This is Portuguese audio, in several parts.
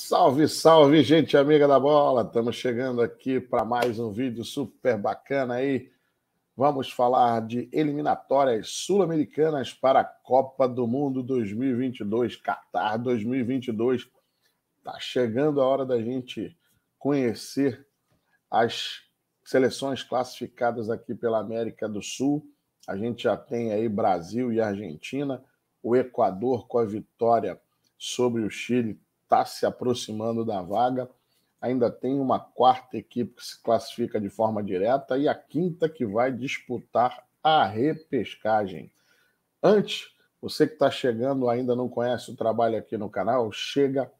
Salve, salve, gente amiga da bola! Estamos chegando aqui para mais um vídeo super bacana aí. Vamos falar de eliminatórias sul-americanas para a Copa do Mundo 2022, Qatar 2022. Tá chegando a hora da gente conhecer as seleções classificadas aqui pela América do Sul. A gente já tem aí Brasil e Argentina, o Equador com a vitória sobre o Chile está se aproximando da vaga. Ainda tem uma quarta equipe que se classifica de forma direta e a quinta que vai disputar a repescagem. Antes, você que está chegando ainda não conhece o trabalho aqui no canal, chega,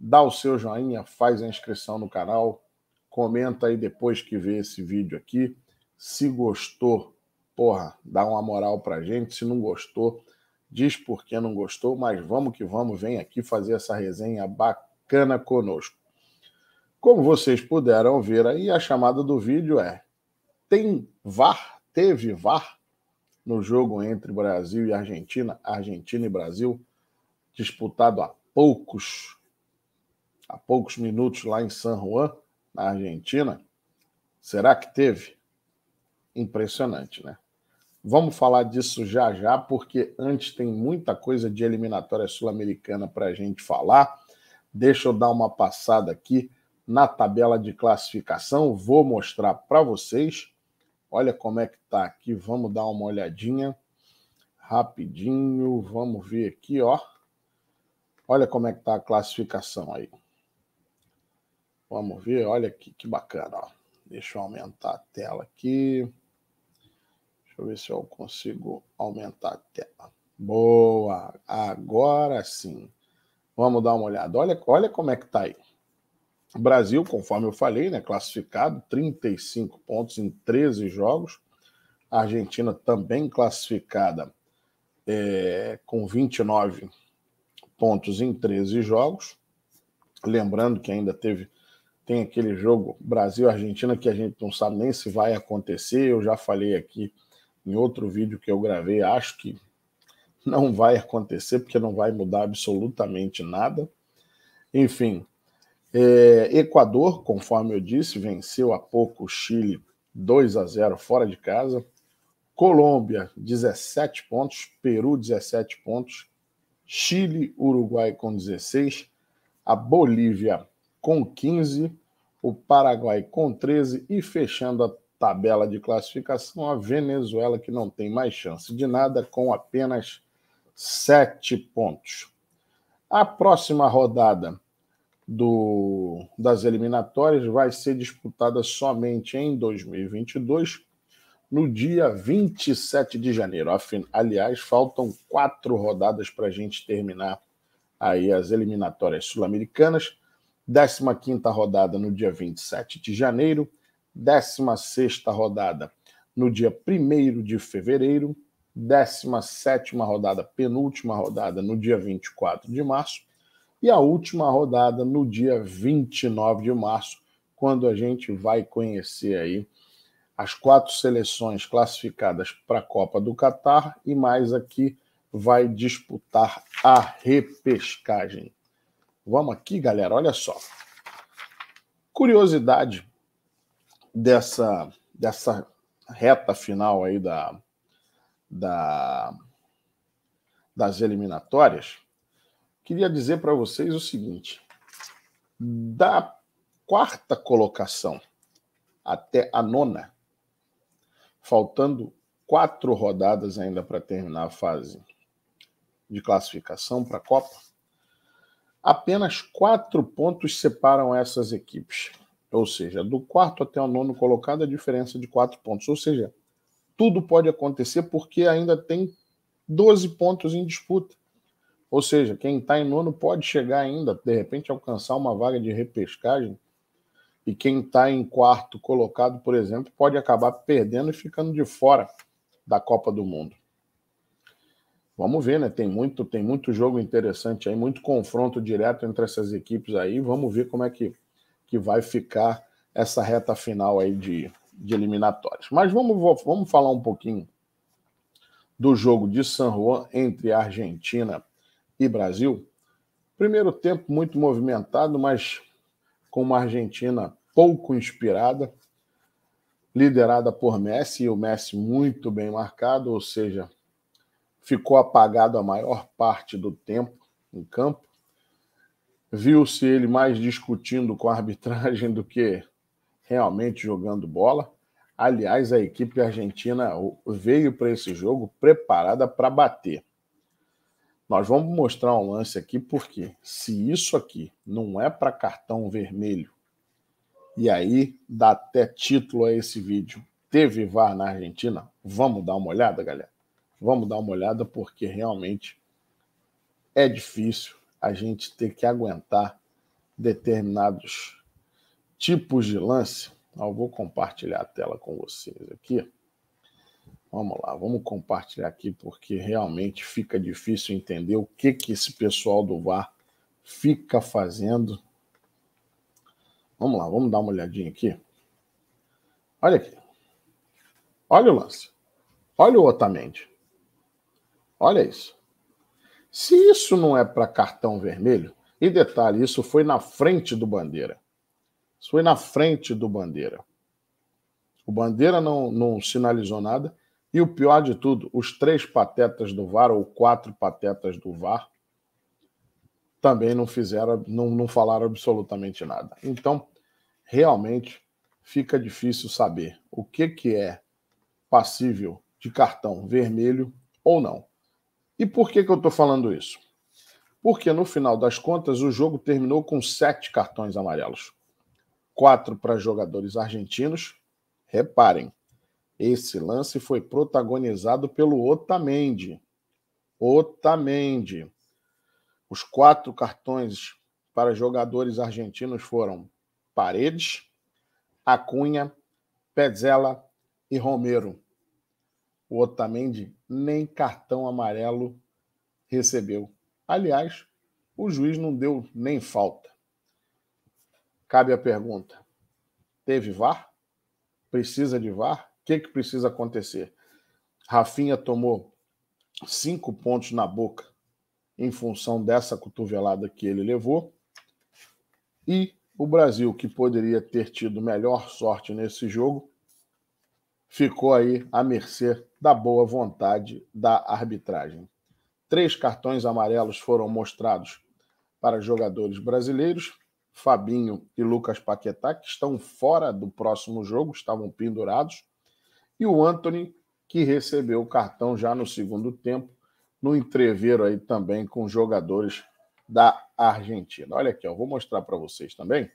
dá o seu joinha, faz a inscrição no canal, comenta aí depois que vê esse vídeo aqui. Se gostou, porra, dá uma moral para gente. Se não gostou, diz por que não gostou, mas vamos que vamos, vem aqui fazer essa resenha bacana conosco. Como vocês puderam ver aí, a chamada do vídeo é: tem VAR? Teve VAR no jogo entre Brasil e Argentina, Argentina e Brasil, disputado há poucos há poucos minutos lá em San Juan, na Argentina. Será que teve? Impressionante, né? Vamos falar disso já já, porque antes tem muita coisa de eliminatória sul-americana para a gente falar. Deixa eu dar uma passada aqui na tabela de classificação. Vou mostrar para vocês. Olha como é que está aqui. Vamos dar uma olhadinha rapidinho. Vamos ver aqui, ó. Olha como é que está a classificação aí. Vamos ver, olha aqui que bacana, ó. Deixa eu aumentar a tela aqui. Deixa eu ver se eu consigo aumentar a tela. Boa, agora sim. Vamos dar uma olhada. Olha, olha como é que está aí. Brasil, conforme eu falei, né, classificado, 35 pontos em 13 jogos. Argentina também classificada é, com 29 pontos em 13 jogos. Lembrando que ainda teve tem aquele jogo Brasil-Argentina que a gente não sabe nem se vai acontecer. Eu já falei aqui em outro vídeo que eu gravei, acho que não vai acontecer, porque não vai mudar absolutamente nada. Enfim, é, Equador, conforme eu disse, venceu há pouco o Chile 2 a 0 fora de casa. Colômbia, 17 pontos. Peru, 17 pontos. Chile, Uruguai com 16. A Bolívia com 15. O Paraguai com 13. E fechando a tabela de classificação, a Venezuela, que não tem mais chance de nada, com apenas sete pontos. A próxima rodada do, das eliminatórias vai ser disputada somente em 2022, no dia 27 de janeiro. Aliás, faltam quatro rodadas para a gente terminar aí as eliminatórias sul-americanas. 15 rodada no dia 27 de janeiro, 16ª rodada no dia 1 de fevereiro, 17ª rodada, penúltima rodada no dia 24 de março e a última rodada no dia 29 de março, quando a gente vai conhecer aí as quatro seleções classificadas para a Copa do Catar e mais aqui vai disputar a repescagem. Vamos aqui, galera, olha só. Curiosidade dessa, dessa reta final aí da, da, das eliminatórias, queria dizer para vocês o seguinte: da quarta colocação até a nona, faltando quatro rodadas ainda para terminar a fase de classificação para a Copa, apenas quatro pontos separam essas equipes. Ou seja, do quarto até o nono colocado, a diferença é de quatro pontos. Ou seja, tudo pode acontecer porque ainda tem 12 pontos em disputa. Ou seja, quem está em nono pode chegar ainda, de repente, alcançar uma vaga de repescagem. E quem está em quarto colocado, por exemplo, pode acabar perdendo e ficando de fora da Copa do Mundo. Vamos ver, né? Tem muito, tem muito jogo interessante aí, muito confronto direto entre essas equipes aí. Vamos ver como é que que vai ficar essa reta final aí de, de eliminatórias. Mas vamos, vamos falar um pouquinho do jogo de San Juan entre Argentina e Brasil. Primeiro tempo muito movimentado, mas com uma Argentina pouco inspirada, liderada por Messi, e o Messi muito bem marcado, ou seja, ficou apagado a maior parte do tempo em campo. Viu-se ele mais discutindo com a arbitragem do que realmente jogando bola. Aliás, a equipe argentina veio para esse jogo preparada para bater. Nós vamos mostrar um lance aqui, porque se isso aqui não é para cartão vermelho, e aí dá até título a esse vídeo. Teve VAR na Argentina? Vamos dar uma olhada, galera. Vamos dar uma olhada, porque realmente é difícil a gente ter que aguentar determinados tipos de lance. Eu vou compartilhar a tela com vocês aqui. Vamos lá, vamos compartilhar aqui porque realmente fica difícil entender o que que esse pessoal do VAR fica fazendo. Vamos lá, vamos dar uma olhadinha aqui. Olha aqui. Olha o lance. Olha o Otamendi. Olha isso. Se isso não é para cartão vermelho, e detalhe, isso foi na frente do Bandeira. Isso foi na frente do Bandeira. O Bandeira não, não sinalizou nada. E o pior de tudo, os três patetas do VAR, ou quatro patetas do VAR, também não fizeram, não, não falaram absolutamente nada. Então, realmente fica difícil saber o que, que é passível de cartão vermelho ou não. E por que, que eu estou falando isso? Porque no final das contas o jogo terminou com sete cartões amarelos. Quatro para jogadores argentinos. Reparem, esse lance foi protagonizado pelo Otamendi. Otamendi. Os quatro cartões para jogadores argentinos foram Paredes, Acunha, Petzela e Romero. O Otamendi nem cartão amarelo recebeu. Aliás, o juiz não deu nem falta. Cabe a pergunta: teve VAR? Precisa de VAR? O que, que precisa acontecer? Rafinha tomou cinco pontos na boca em função dessa cotovelada que ele levou. E o Brasil, que poderia ter tido melhor sorte nesse jogo, ficou aí à mercê da boa vontade da arbitragem. Três cartões amarelos foram mostrados para jogadores brasileiros, Fabinho e Lucas Paquetá, que estão fora do próximo jogo, estavam pendurados, e o Anthony, que recebeu o cartão já no segundo tempo, no entreveiro aí também com jogadores da Argentina. Olha aqui, ó, vou mostrar para vocês também.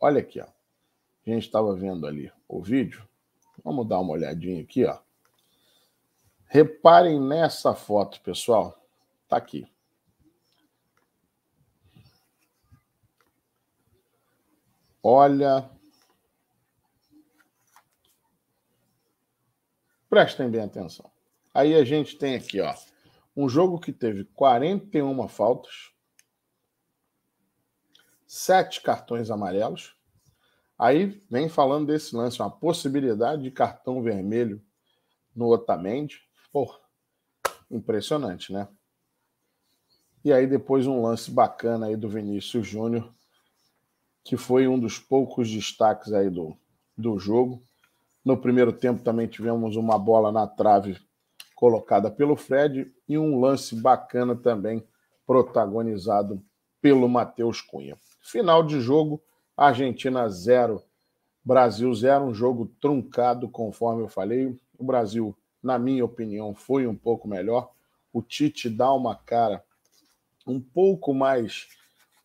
Olha aqui, ó. a gente estava vendo ali o vídeo. Vamos dar uma olhadinha aqui, ó. Reparem nessa foto, pessoal. Tá aqui. Olha. Prestem bem atenção. Aí a gente tem aqui, ó, um jogo que teve 41 faltas, sete cartões amarelos, Aí vem falando desse lance, uma possibilidade de cartão vermelho no Otamendi. Pô, impressionante, né? E aí depois um lance bacana aí do Vinícius Júnior, que foi um dos poucos destaques aí do, do jogo. No primeiro tempo também tivemos uma bola na trave colocada pelo Fred e um lance bacana também protagonizado pelo Matheus Cunha. Final de jogo Argentina 0, Brasil 0. Um jogo truncado, conforme eu falei. O Brasil, na minha opinião, foi um pouco melhor. O Tite dá uma cara um pouco mais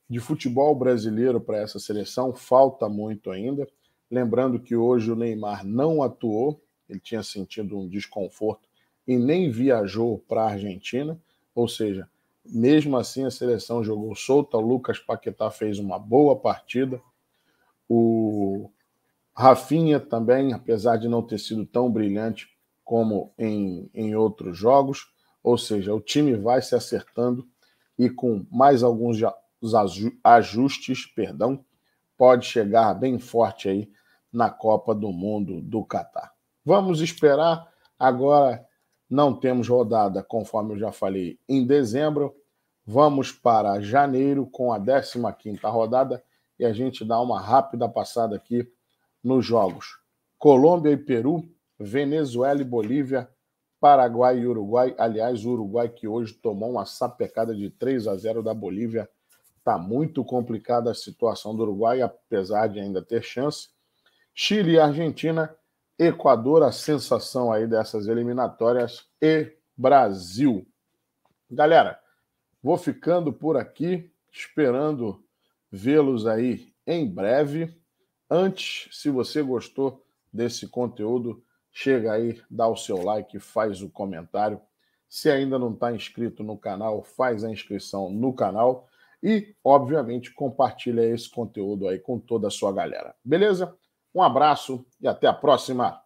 de futebol brasileiro para essa seleção, falta muito ainda. Lembrando que hoje o Neymar não atuou, ele tinha sentido um desconforto e nem viajou para a Argentina, ou seja, mesmo assim a seleção jogou solta. O Lucas Paquetá fez uma boa partida, o Rafinha também, apesar de não ter sido tão brilhante como em, em outros jogos, ou seja, o time vai se acertando e com mais alguns ajustes, perdão, pode chegar bem forte aí na Copa do Mundo do Catar. Vamos esperar. Agora não temos rodada, conforme eu já falei, em dezembro. Vamos para janeiro com a 15ª rodada e a gente dá uma rápida passada aqui nos jogos. Colômbia e Peru, Venezuela e Bolívia, Paraguai e Uruguai. Aliás, o Uruguai que hoje tomou uma sapecada de 3 a 0 da Bolívia. Está muito complicada a situação do Uruguai, apesar de ainda ter chance. Chile e Argentina, Equador, a sensação aí dessas eliminatórias, e Brasil. Galera, vou ficando por aqui, esperando vê-los aí em breve. Antes, se você gostou desse conteúdo, chega aí, dá o seu like, faz o comentário. Se ainda não está inscrito no canal, faz a inscrição no canal e, obviamente, compartilha esse conteúdo aí com toda a sua galera. Beleza? Um abraço e até a próxima!